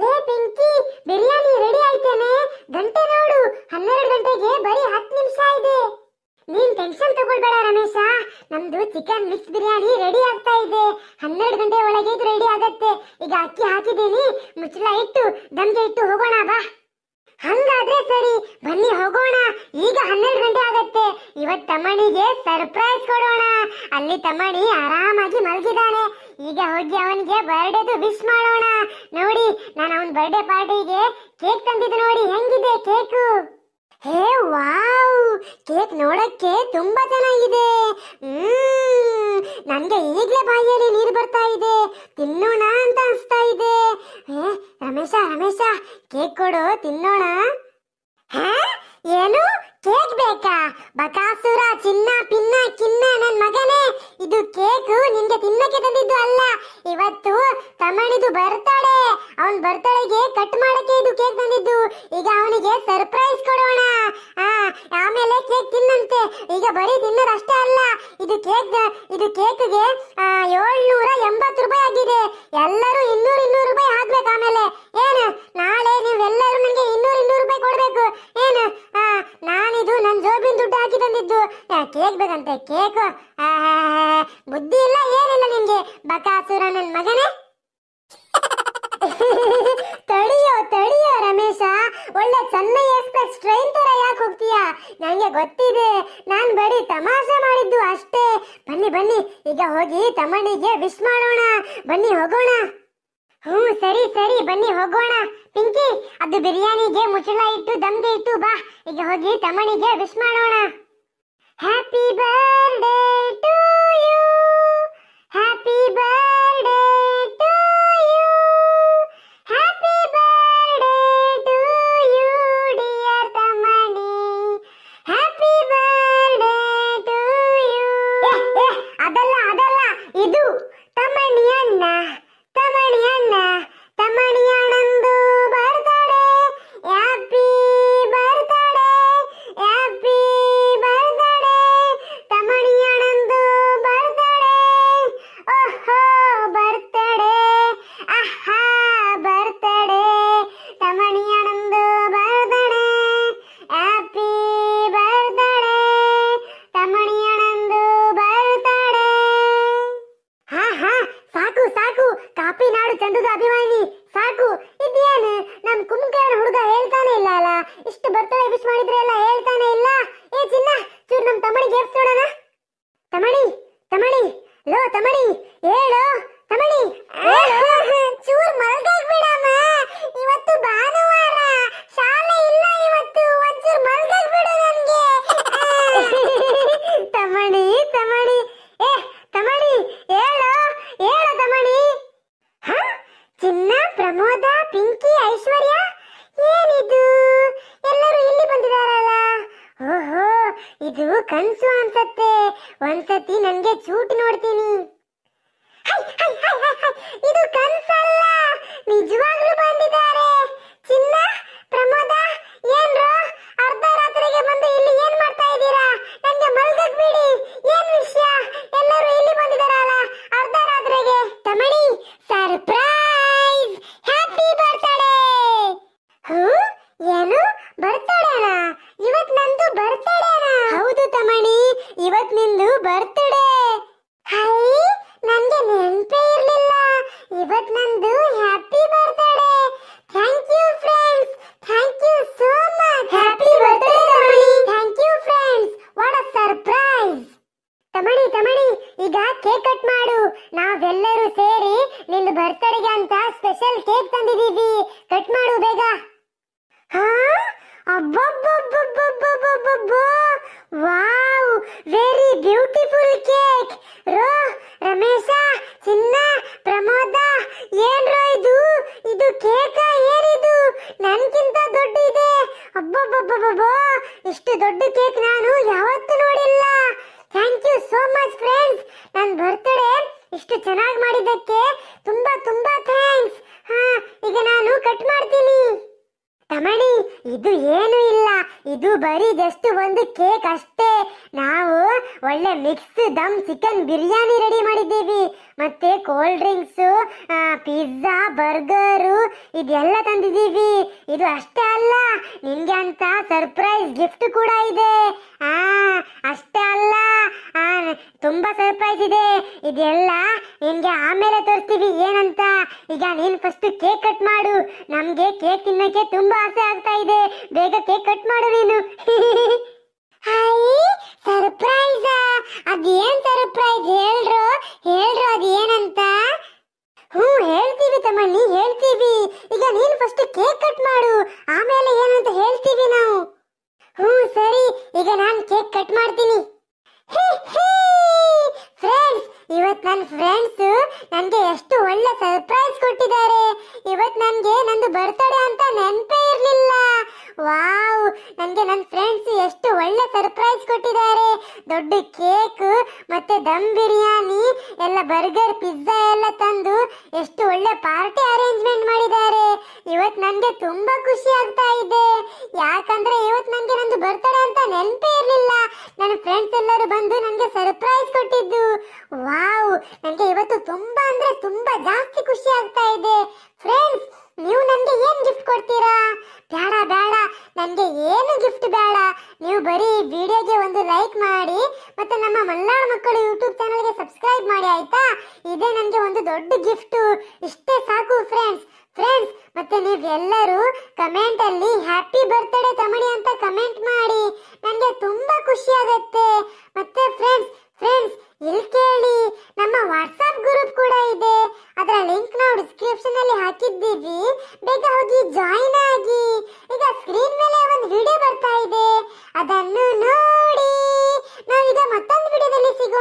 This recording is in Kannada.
ಲೇ ಪಿಂಕಿ ಬಿರಿಯಾನಿ ರೆಡಿ ಆಯ್ತೇನೆ ಗಂಟೆ ನೋಡು ಹನ್ನೆರಡು ಗಂಟೆಗೆ ಬರೀ ಹತ್ತು ನಿಮಿಷ ಇದೆ ನೀನ್ ಟೆನ್ಷನ್ ತಗೊಳ್ಬೇಡ ರಮೇಶ ನಮ್ದು ಚಿಕನ್ ಮಿಕ್ಸ್ ಬಿರಿಯಾನಿ ರೆಡಿ ಆಗ್ತಾ ಇದೆ ಹನ್ನೆರಡು ಗಂಟೆ ಒಳಗೆ ಇದು ರೆಡಿ ಆಗತ್ತೆ ಈಗ ಅಕ್ಕಿ ಹಾಕಿದ್ದೀನಿ ಮುಚ್ಚಳ ಇಟ್ಟು ದಮ್ಗೆ ಇಟ್ಟು ಹೋಗೋಣ ಬಾ ಹಂಗಾದ್ರೆ ಸರಿ ಬನ್ನಿ ಹೋಗೋಣ ಈಗ ಹನ್ನೆರಡು ಗಂಟೆ ಆಗತ್ತೆ ಇವತ್ ತಮ್ಮಣಿಗೆ ಸರ್ಪ್ರೈಸ್ ಕೊಡೋಣ ಅಲ್ಲಿ ತಮ್ಮಣಿ ಆರಾಮಾಗಿ ಮಲಗಿದಾನೆ ಈಗ ಹೋಗಿ ಅವನಿಗೆ ಬರ್ಡೇದು ವಿಶ್ ಮಾಡೋಣ ನೋಡಿ ನಾನು ಅವನ ಬರ್ಡೇ ಪಾರ್ಟಿಗೆ ಕೇಕ್ ತಂದಿದ್ದು ನೋಡಿ ಹೆಂಗಿದೆ ಕೇಕು ಹೇ ವಾವ್ ಕೇಕ್ ನೋಡಕ್ಕೆ ತುಂಬಾ ಚೆನ್ನಾಗಿದೆ ನನಗೆ ಈಗಲೇ ಬಾಯಿಯಲ್ಲಿ ನೀರು ಬರ್ತಾ ಇದೆ ತಿನ್ನೋಣ ಅಂತ ಅನಿಸ್ತಾ ಇದೆ ರಮೇಶ ರಮೇಶ ಕೇಕ್ ಕೊಡು ತಿನ್ನೋಣ ಹಾ ಏನು ಕೇಕ್ ಬೇಕಾ ಬಕಾಸುರ ಚಿನ್ನ ಪಿನ್ನ ಈಗ ಬರೀ ತಿನ್ನೋದು ಅಲ್ಲ ಇದು ಕೇಕ್ ಇದು ಕೇಕ್ಗೆ ಏಳ್ನೂರ ಎಂಬತ್ತು ರೂಪಾಯಿ ಆಗಿದೆ ಎಲ್ಲರೂ ಇನ್ನೂರು ಇನ್ನೂರು ರೂಪಾಯಿ ಹಾಕ್ಬೇಕು ಆಮೇಲೆ ಏನು ನಾಳೆ ನೀವೆಲ್ಲರೂ ನನಗೆ ಇನ್ನೂರು ಇನ್ನೂರು ರೂಪಾಯಿ ಕೊಡಬೇಕು ಏನು ನಾನಿದು ನನ್ನ ಜೋಬಿನ ದುಡ್ಡು ಹಾಕಿ ತಂದಿದ್ದು ಕೇಕ್ ಬೇಕಂತೆ ಕೇಕ್ ಬುದ್ಧಿ ಇಲ್ಲ ಏನಿಲ್ಲ ನಿಮಗೆ ಬಕಾಸುರ ನನ್ನ ಮಗನೇ ತಡಿಯೋ ತಡಿಯೋ ರಮೇಶ ಒಳ್ಳೆ ಚೆನ್ನೈ ಎಕ್ಸ್ಪ್ರೆಸ್ ಟ್ರೈನ್ ತರ ಯಾಕೆ ಹೋಗ್ತೀಯಾ ನನಗೆ ಗೊತ್ತಿದೆ ನಾನು ಬರೀ ತಮಾಷೆ ಮಾಡಿದ್ದು ಅಷ್ಟೇ ಬನ್ನಿ ಬನ್ನಿ ಈಗ ಹೋಗಿ ತಮಣಿಗೆ ವಿಶ್ ಮಾಡೋಣ ಬನ್ನಿ ಹೋಗೋಣ ಹ್ಞೂ ಸರಿ ಸರಿ ಬನ್ನಿ ಹೋಗೋಣ ಪಿಂಕಿ ಅದು ಬಿರಿಯಾನಿಗೆ ಮುಚ್ಚಳ ಇಟ್ಟು ದಮ್ಗೆ ಇಟ್ಟು ಬಾ ಈಗ ಹೋಗಿ ತಮಣಿಗೆ ವಿಶ್ ಮಾಡೋಣ happy birthday to you happy birthday ಗಂಡದ ಅಭಿಮಾನಿ ಸಾಕು ಇದೇನು ನಮ್ ಕುಂಭಕರ್ಣ ಹುಡುಗ ಹೇಳ್ತಾನೆ ಇಲ್ಲ ಅಲ್ಲ ಇಷ್ಟು ಬರ್ತಾರೆ ವಿಶ್ ಮಾಡಿದ್ರೆ ಎಲ್ಲ ಹೇಳ್ತಾನೆ ಇಲ್ಲ ಏ ಚಿನ್ನ ಚೂರು ನಮ್ ತಮಣಿಗೆ ಏರ್ಸ್ ನೋಡೋಣ ತಮಣಿ ತಮಣಿ ಲೋ ತಮಣಿ ಹೇಳು ಇದು ಕನ್ಸು ಅನ್ಸತ್ತೆ ಒಂದ್ಸತಿ ನನ್ಗೆ ಚೂಟ್ ನೋಡ್ತೀನಿ ಇದು ಕನ್ಸಲ್ಲ ನಿಜವಾಗ್ಲೂ ಬಂದಿದ್ದಾರೆ ಚಿನ್ನ ಪ್ರಮೋದ ಏನ್ರು ಅರ್ಧ ರಾತ್ರಿಗೆ ಬಂದು ಇಲ್ಲಿ ಏನ್ ಮಾಡ್ತಾ ಇದ್ದೀರಾ ನಂಗೆ ಮಲ್ಗಕ್ ಬಿಡಿ ಏನ್ ವಿಷಯ ಎಲ್ಲರೂ ಇಲ್ಲಿ ಬಂದಿದಾರಲ್ಲ ಅರ್ಧ ರಾತ್ರಿಗೆ Tamani surprise happy birthday hmm ಏನು ಬರ್ತಾ ಮಕ್ಕಳಿಗೆ ಅಂತ ಸ್ಪೆಷಲ್ ಕೇಕ್ ತಂದಿದೀವಿ ಕಟ್ ಮಾಡು ಬೇಗ ಹಾ ವಾವ್ ವೆರಿ ಬ್ಯೂಟಿಫುಲ್ ಕೇಕ್ ರೋ ರಮೇಶ ಚಿನ್ನ ಪ್ರಮೋದ ಏನ್ ರೋ ಇದು ಇದು ಕೇಕ ಏನಿದು ನನ್ಗಿಂತ ದೊಡ್ಡ ಇದೆ ಅಬ್ಬಬ್ಬಬ್ಬಬ್ಬ ಇಷ್ಟು ದೊಡ್ಡ ಕೇಕ್ ನಾನು ಯಾವತ್ತೂ ನೋಡಿಲ್ಲ thank you so much friends ನನ್ನ ಬರ್ತಡೇ ಇಷ್ಟು ಚೆನ್ನಾಗಿ ಮಾಡಿದ್ದಕ್ಕೆ ತುಂಬಾ ತುಂಬಾ ಥ್ಯಾಂಕ್ಸ್ ಹಾ ಈಗ ನಾನು ಕಟ್ ಮಾಡ್ತೀನಿ ತಮಣಿ ಇದು ಏನು ಇಲ್ಲ ಇದು ಬರೀ ಜಸ್ಟ್ ಒಂದು ಕೇಕ್ ಅಷ್ಟೇ ನಾವು ಒಳ್ಳೆ mix dum chicken biryani ready ಮಾಡಿದ್ದೀವಿ ಮತ್ತೆ ಕೋಲ್ಡ್ ಡ್ರಿಂಕ್ಸು ಪಿಜ್ಜಾ ಬರ್ಗರು ಇದೆಲ್ಲ ತಂದಿದ್ದೀವಿ ಇದು ಅಷ್ಟೇ ಅಲ್ಲ ನಿಮಗೆ ಅಂತ ಸರ್ಪ್ರೈಸ್ ಗಿಫ್ಟ್ ಕೂಡ ಇದೆ ಆ ತುಂಬಾ ಸರ್ಪ್ರೈಸ್ ಇದೆ ಇದೆಲ್ಲ ನಿನ್ಗೆ ಆಮೇಲೆ ತೋರಿಸ್ತೀವಿ ಏನಂತ ಈಗ ನೀನ್ ಫಸ್ಟ್ ಕೇಕ್ ಕಟ್ ಮಾಡು ನಮಗೆ ಕೇಕ್ ತಿನ್ನಕ್ಕೆ ತುಂಬಾ ಆಸೆ ಆಗ್ತಾ ಇದೆ ಬೇಗ ಕೇಕ್ ಕಟ್ ಮಾಡು ನೀನು ಹಾಯ್ ಸರ್ಪ್ರೈಸ್ ಅದೇನ್ ಸರ್ಪ್ರೈಸ್ ಹೇಳ್ರು ಹೇಳ್ರು ಅದೇನಂತ ಹ್ಞೂ ಹೇಳ್ತೀವಿ ತಮ್ಮಣ್ಣಿ ಹೇಳ್ತೀವಿ ಈಗ ನೀನು ಫಸ್ಟ್ ಕೇಕ್ ಕಟ್ ಮಾಡು ಆಮೇಲೆ ಏನಂತ ಹೇಳ್ತೀವಿ ನಾವು ಹ್ಞೂ ಸರಿ ಈಗ ನಾನು ಕೇಕ್ ಕಟ್ ಮಾಡ್ತೀನಿ ನನ್ನ ಫ್ರೆಂಡ್ಸ್ ನನಗೆ ಎಷ್ಟು ಒಳ್ಳೆ ಸರ್ಪ್ರೈಸ್ ಕೊಟ್ಟಿದ್ದಾರೆ ಇವತ್ತು ನನಗೆ ನಂದು ಬರ್ತಡೇ ಅಂತ ನೆನಪೇ ಇರಲಿಲ್ಲ ವಾವ್ ನನಗೆ ನನ್ನ ಫ್ರೆಂಡ್ಸ್ ಎಷ್ಟು ಒಳ್ಳೆ ಸರ್ಪ್ರೈಸ್ ಕೊಟ್ಟಿದ್ದಾರೆ ದೊಡ್ಡ ಇವತ್ತು ನನಗೆ ತುಂಬಾ ಖುಷಿ ಆಗ್ತಾ ಇದೆ ಯಾಕಂದ್ರೆ ಇವತ್ತು ನನಗೆ ನಂದು बर्थडे ಅಂತ ನೆನಪೇ ಇರಲಿಲ್ಲ ನನ್ನ ಫ್ರೆಂಡ್ಸ್ ಎಲ್ಲರೂ ಬಂದು ನನಗೆ ಸರ್ಪ್ರೈಸ್ ಕೊಟ್ಟಿದ್ದು ವಾವ್ ನನಗೆ ಇವತ್ತು ತುಂಬಾ ಅಂದ್ರೆ ತುಂಬಾ ಜಾಸ್ತಿ ಖುಷಿ ಆಗ್ತಾ ಇದೆ ಫ್ರೆಂಡ್ಸ್ ನೀವು ನನಗೆ ಏನು ಗಿಫ್ಟ್ ಕೊಡ್ತೀರಾ ಬೇಡ ಬೇಡ ನನಗೆ ಏನು ಗಿಫ್ಟ್ ಬೇಡ ನೀವು ಬರೀ ವಿಡಿಯೋಗೆ ಒಂದು ಲೈಕ್ ಮಾಡಿ ಮತ್ತೆ ನಮ್ಮ ಮಲ್ಲಾರ್ ಮಕ್ಕಳು ಯೂಟ್ಯೂಬ್ ಚಾನಲ್ಗೆ ಸಬ್ಸ್ಕ್ರೈಬ್ ಮಾಡಿ ಆಯ್ತಾ ಇದೇ ನನಗೆ ಒಂದು ದೊಡ್ಡ ಗಿಫ್ಟು ಇಷ್ಟೇ ಸಾಕು ಫ್ರೆಂಡ್ಸ್ ಫ್ರೆಂಡ್ಸ್ ಮತ್ತೆ ನೀವೆಲ್ಲರೂ ಕಮೆಂಟ್ ಅಲ್ಲಿ ಹ್ಯಾಪಿ ಬರ್ತ್ಡೇ ತಮಿಳಿ ಅಂತ ಕಮೆಂಟ್ ಮಾಡಿ ನನಗೆ ತುಂಬಾ ಖುಷಿ ಆಗುತ್ತೆ ಮತ್ತೆ ಫ್ರೆಂಡ್ಸ್ ಫ್ರೆಂಡ್ಸ್ ಇಲ್ಲಿ ಕೇಳಿ ನಮ್ಮ ವಾಟ್ಸಾಪ್ ಗ್ರೂಪ್ ಕೂಡ ಇದೆ ಅದರ ಲಿಂಕ್ ನಾವು ಡಿಸ್ಕ್ರಿಪ್ಷನ್ ಅಲ್ಲಿ ಹಾಕಿದ್ದೀವಿ ಬೇಗ ಹೋಗಿ ಜಾಯಿನ್ ಆಗಿ ಈಗ ಸ್ಕ್ರೀನ್ ಮೇಲೆ ಒಂದು ವಿಡಿಯೋ ಬರ್ತಾ ಇದೆ ಅದನ್ನು ನೋಡಿ ನಾವು ಈಗ ಮತ್ತೊಂದು ವಿಡಿಯೋದಲ್ಲಿ ಸಿಗೋಣ